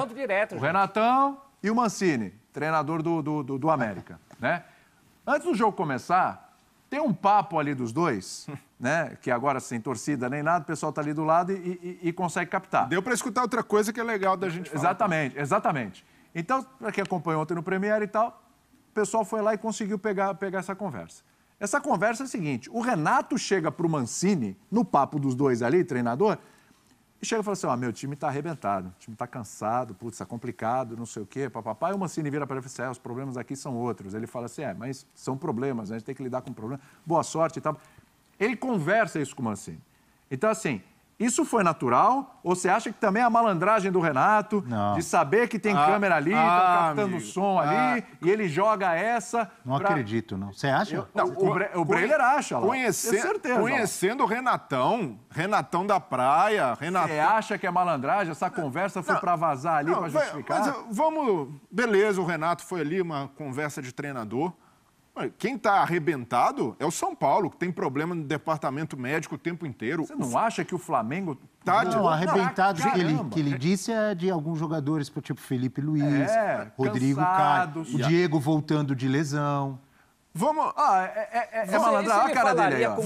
Ponto direto. O Renatão e o Mancini, treinador do, do, do, do América, né? Antes do jogo começar, tem um papo ali dos dois, né? Que agora sem torcida nem nada, o pessoal tá ali do lado e, e, e consegue captar. Deu para escutar outra coisa que é legal da gente falar. Exatamente, tá? exatamente. Então, para quem acompanhou ontem no Premier e tal, o pessoal foi lá e conseguiu pegar, pegar essa conversa. Essa conversa é a seguinte: o Renato chega pro Mancini, no papo dos dois ali, treinador, e chega e fala assim: ó, oh, meu time está arrebentado, o time está cansado, putz, está complicado, não sei o quê, papapá. E o Mancini vira para ele e fala assim: é, os problemas aqui são outros. Ele fala assim: é, mas são problemas, né? a gente tem que lidar com problemas, boa sorte e tal. Ele conversa isso com o Mancini. Então, assim, isso foi natural? Ou você acha que também é a malandragem do Renato, não. de saber que tem ah, câmera ali, tá ah, tá captando o som ali, ah. e ele joga essa. Não pra... acredito, não. Você acha? Eu, não, o, Bre o Breyer acha. Lá. Certeza, conhecendo o Renatão, Renatão da Praia, Renatão. Você acha que é malandragem? Essa conversa foi para vazar ali, para justificar? Mas vamos. Beleza, o Renato foi ali, uma conversa de treinador. Quem está arrebentado é o São Paulo, que tem problema no departamento médico o tempo inteiro. Você não acha que o Flamengo está de... arrebentado ah, que, ele, que ele disse é de alguns jogadores, tipo Felipe Luiz, é, Rodrigo Caio, o Diego voltando de lesão. Vamos. Ah, é, é, é malandrão, olha a cara dele aí. Ó.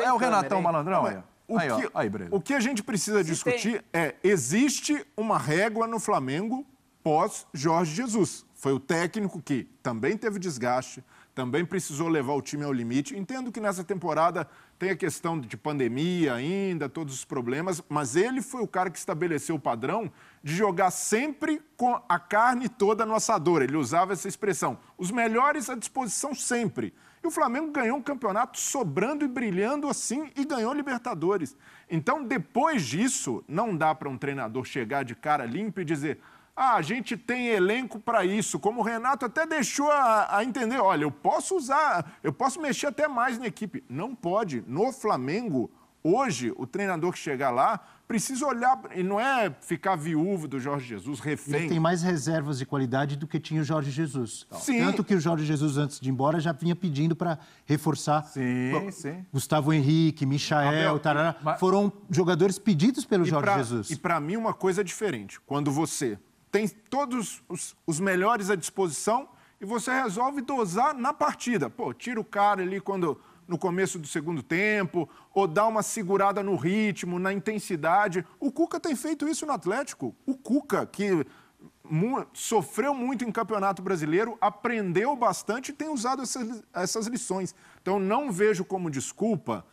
É, é, o Renatão malandrão, aí. O, aí, que, aí, o que a gente precisa Se discutir tem... é: existe uma régua no Flamengo pós Jorge Jesus. Foi o técnico que também teve desgaste, também precisou levar o time ao limite. Entendo que nessa temporada tem a questão de pandemia ainda, todos os problemas, mas ele foi o cara que estabeleceu o padrão de jogar sempre com a carne toda no assador. Ele usava essa expressão. Os melhores à disposição sempre. E o Flamengo ganhou um campeonato sobrando e brilhando assim e ganhou Libertadores. Então, depois disso, não dá para um treinador chegar de cara limpa e dizer: ah, a gente tem elenco para isso. Como o Renato até deixou a, a, entender, olha, eu posso usar, eu posso mexer até mais na equipe. Não pode. No Flamengo, hoje, o treinador que chegar lá precisa olhar, e não é ficar viúvo do Jorge Jesus, refém. Ele tem mais reservas de qualidade do que tinha o Jorge Jesus. Então. Sim. Tanto que o Jorge Jesus, antes de ir embora, já vinha pedindo para reforçar. Sim, Bom, sim. Gustavo Henrique, Michael, Tarará, mas... foram jogadores pedidos pelo e Jorge pra, Jesus. E para mim, uma coisa é diferente. Quando você tem todos os, os melhores à disposição e você resolve dosar na partida. Pô, tira o cara ali quando no começo do segundo tempo, ou dá uma segurada no ritmo, na intensidade. O Cuca tem feito isso no Atlético. O Cuca, que sofreu muito em campeonato brasileiro, aprendeu bastante e tem usado essas, essas lições. Então, não vejo como desculpa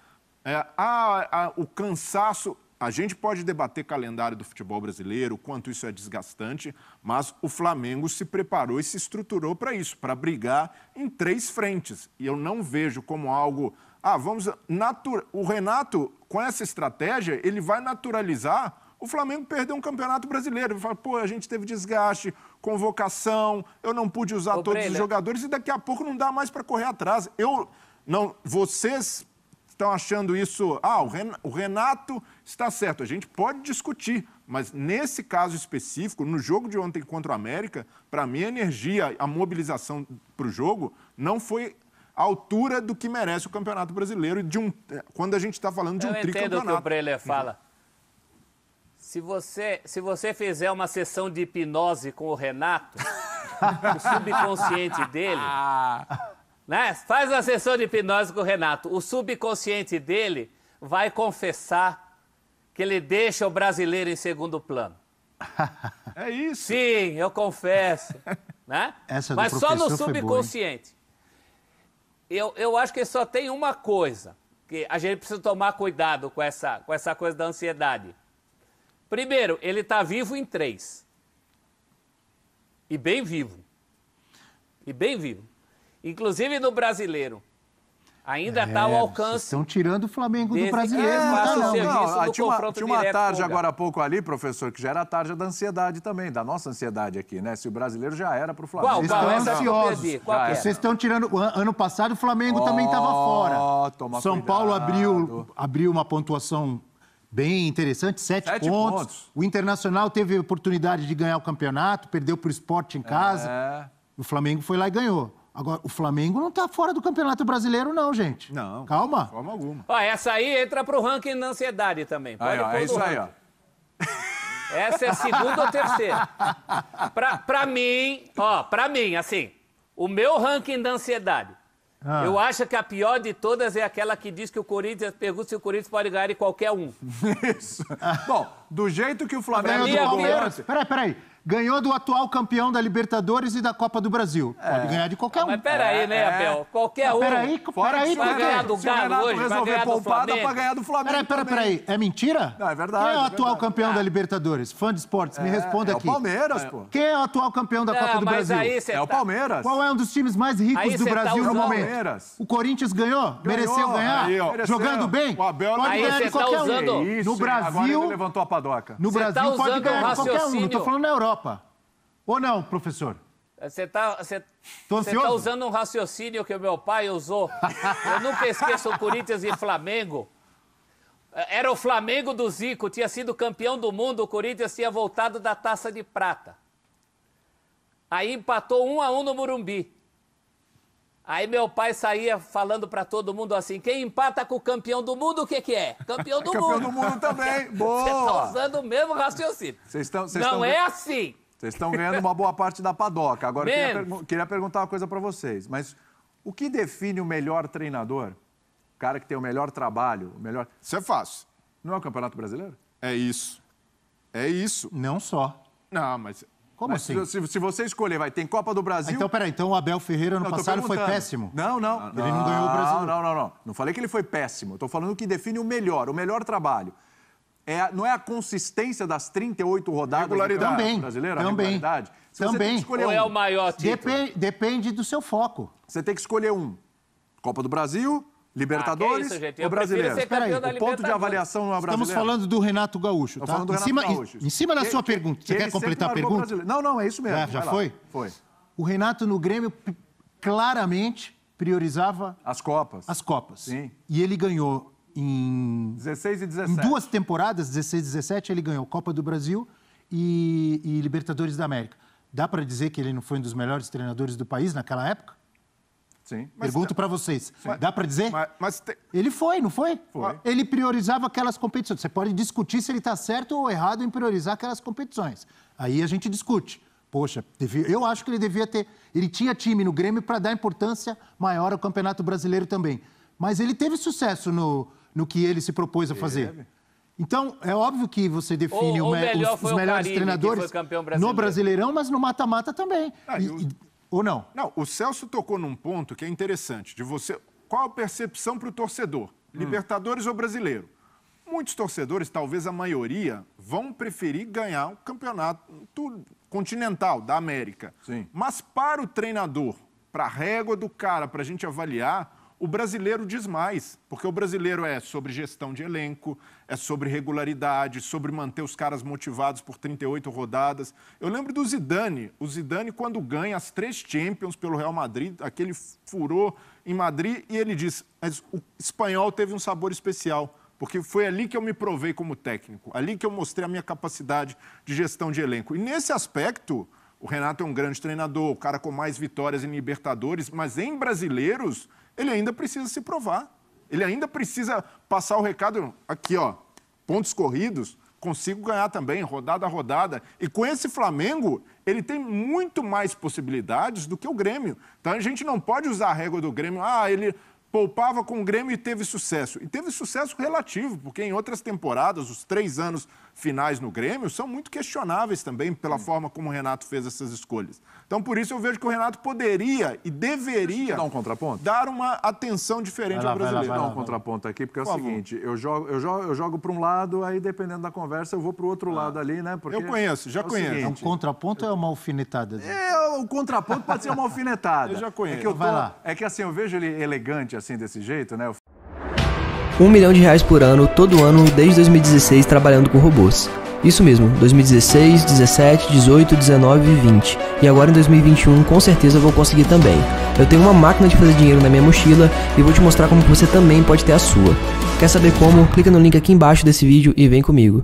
é, a, ah, a, ah, o cansaço. A gente pode debater calendário do futebol brasileiro, quanto isso é desgastante, mas o Flamengo se preparou e se estruturou para isso, para brigar em três frentes. E eu não vejo como algo. Ah, vamos. Natura... O Renato, com essa estratégia, ele vai naturalizar o Flamengo perder um campeonato brasileiro. Fala, pô, a gente teve desgaste, convocação, eu não pude usar Ô, todos os jogadores e daqui a pouco não dá mais para correr atrás. Eu não, vocês estão achando isso. Ah, o Renato está certo. A gente pode discutir, mas nesse caso específico, no jogo de ontem contra o América, para mim a energia, a mobilização para o jogo não foi à altura do que merece o Campeonato Brasileiro de um, eh, quando a gente está falando de Eu um tricampeonato. Eu entendo o que o Breler fala. Se você, se você fizer uma sessão de hipnose com o Renato, o subconsciente dele ah. Né? Faz uma sessão de hipnose com o Renato. O subconsciente dele vai confessar que ele deixa o brasileiro em segundo plano. É isso. Sim, eu confesso. né? Essa Mas só no subconsciente. Boa, eu, eu acho que só tem uma coisa que a gente precisa tomar cuidado com essa, com essa coisa da ansiedade. Primeiro, ele está vivo em três. E bem vivo. E bem vivo inclusive no brasileiro. Ainda está é, ao alcance. Estão tirando o Flamengo do brasileiro. É, não, tá, não, não. Ah, tinha uma, tinha uma tarde agora há pouco ali, professor, que já era a tarde da ansiedade também, da nossa ansiedade aqui, né? Se o brasileiro já era para o Flamengo. Qual, qual, estão ansiosos. Qual é? Vocês estão tirando... Ano passado o Flamengo oh, também estava fora. Toma São cuidado. Paulo abriu, abriu uma pontuação bem interessante, sete, sete pontos. pontos. O Internacional teve a oportunidade de ganhar o campeonato, perdeu para o esporte em é. casa. É. O Flamengo foi lá e ganhou. Agora, o Flamengo não está fora do Campeonato Brasileiro, não, gente. Não. Calma. De forma alguma. Ó, essa aí entra pro ranking da ansiedade também. Pode aí, ó, é isso ranking. aí, ó. Essa é segunda ou terceira. Pra, pra mim, ó, pra mim, assim, o meu ranking da ansiedade. Ah. Eu acho que a pior de todas é aquela que diz que o Corinthians pergunta se o Corinthians pode ganhar em qualquer um. Isso. Bom, do jeito que o Flamengo. Peraí, peraí. Ganhou do atual campeão da Libertadores e da Copa do Brasil. É. Pode ganhar de qualquer ah, um. Mas peraí, é, né, é. Abel? Qualquer um. Peraí, peraí. Vai ganhar do Galo hoje, vai ganhar do Flamengo. Pra ganhar do Flamengo peraí, peraí, peraí. É mentira? Não, é verdade. Quem é o é atual campeão da Libertadores? Fã de esportes, me responda aqui. É o Palmeiras, pô. Quem é o atual campeão da Copa do Brasil? É o tá- Palmeiras. Qual é um dos times mais ricos do tá Brasil no momento? O Corinthians ganhou? Mereceu ganhar? Jogando bem? O Abel Pode ganhar de tá qualquer um. No Brasil... levantou a padoca. No Brasil pode ganhar de qualquer um. Não tô falando na Europa. Europa. Ou não, professor? Você está tá, tá usando um raciocínio que o meu pai usou. Eu nunca esqueço o Corinthians e Flamengo. Era o Flamengo do Zico, tinha sido campeão do mundo, o Corinthians tinha voltado da taça de prata. Aí empatou um a um no Murumbi. Aí meu pai saía falando para todo mundo assim: quem empata com o campeão do mundo, o que, que é? Campeão do campeão mundo. Campeão do mundo também. Tá boa! Vocês estão usando o mesmo raciocínio. Vocês estão. Não tão... é assim! Vocês estão ganhando uma boa parte da padoca. Agora, eu queria, pergu queria perguntar uma coisa para vocês, mas o que define o melhor treinador? O cara que tem o melhor trabalho, o melhor. Isso é fácil. Não é o Campeonato Brasileiro? É isso. É isso. Não só. Não, mas como Mas assim? Se, se, você escolher, vai, tem Copa do Brasil. Ah, então, peraí, então o Abel Ferreira no passado foi péssimo? Não, não. Ele não, não ganhou o Brasil. Não, não, não, não. Não falei que ele foi péssimo. Estou falando que define o melhor, o melhor trabalho. É, não é a consistência das 38 rodadas regularidade. Também, brasileira? Também. Regularidade. Se também. Ou é um, é o maior título? Depende, depende do seu foco. Você tem que escolher um. Copa do Brasil, Libertadores ah, é isso, ou brasileiro? o ponto de avaliação não é brasileiro. Estamos falando do Renato Gaúcho, tá? Falando do Renato em, cima, Gaúcho. Em, em cima da sua que, pergunta, que você quer completar a pergunta? Não, não, é isso mesmo. É, já Vai foi? Lá. Foi. O Renato no Grêmio claramente priorizava... As Copas. As Copas. Sim. E ele ganhou em... 16 e 17. Em duas temporadas, 16 e 17, ele ganhou Copa do Brasil e, e Libertadores da América. Dá para dizer que ele não foi um dos melhores treinadores do país naquela época? Sim. Pergunto para vocês. Dá para dizer? Mas, mas te... Ele foi, não foi? foi? Ele priorizava aquelas competições. Você pode discutir se ele está certo ou errado em priorizar aquelas competições. Aí a gente discute. Poxa, eu acho que ele devia ter. Ele tinha time no Grêmio para dar importância maior ao Campeonato Brasileiro também. Mas ele teve sucesso no, no que ele se propôs a fazer. Então, é óbvio que você define ou, ou me, os, os melhores treinadores no Brasileirão, mas no mata-mata também. Ah, e, ou não? Não, o Celso tocou num ponto que é interessante, de você. Qual a percepção para o torcedor? Hum. Libertadores ou brasileiro? Muitos torcedores, talvez a maioria, vão preferir ganhar o campeonato continental da América. Sim. Mas para o treinador, para a régua do cara, para a gente avaliar, o brasileiro diz mais, porque o brasileiro é sobre gestão de elenco, é sobre regularidade, sobre manter os caras motivados por 38 rodadas. Eu lembro do Zidane. O Zidane, quando ganha as três Champions pelo Real Madrid, aquele furou em Madrid, e ele diz: Mas o espanhol teve um sabor especial. Porque foi ali que eu me provei como técnico, ali que eu mostrei a minha capacidade de gestão de elenco. E nesse aspecto, o Renato é um grande treinador, o cara com mais vitórias em Libertadores, mas em brasileiros, ele ainda precisa se provar. Ele ainda precisa passar o recado aqui, ó. Pontos corridos, consigo ganhar também, rodada a rodada. E com esse Flamengo, ele tem muito mais possibilidades do que o Grêmio. Então a gente não pode usar a régua do Grêmio. Ah, ele poupava com o Grêmio e teve sucesso. E teve sucesso relativo, porque em outras temporadas, os três anos finais no Grêmio são muito questionáveis também pela hum. forma como o Renato fez essas escolhas. Então, por isso, eu vejo que o Renato poderia e deveria dar, um contraponto? dar uma atenção diferente lá, ao brasileiro. Vai lá, vai lá, vai lá. Dar um contraponto aqui, porque é o por seguinte: eu jogo, eu jogo, eu jogo para um lado, aí dependendo da conversa, eu vou para o outro ah. lado ali, né? Porque eu conheço, já é conheço. Seguinte, é um contraponto eu... é uma alfinetada? É, o contraponto pode ser uma alfinetada. Eu já conheço. É que, eu tô, é que assim, eu vejo ele elegante assim, desse jeito, né? Um milhão de reais por ano, todo ano, desde 2016, trabalhando com robôs. Isso mesmo, 2016, 17, 18, 19 e 20. E agora em 2021 com certeza eu vou conseguir também. Eu tenho uma máquina de fazer dinheiro na minha mochila e vou te mostrar como você também pode ter a sua. Quer saber como? Clica no link aqui embaixo desse vídeo e vem comigo.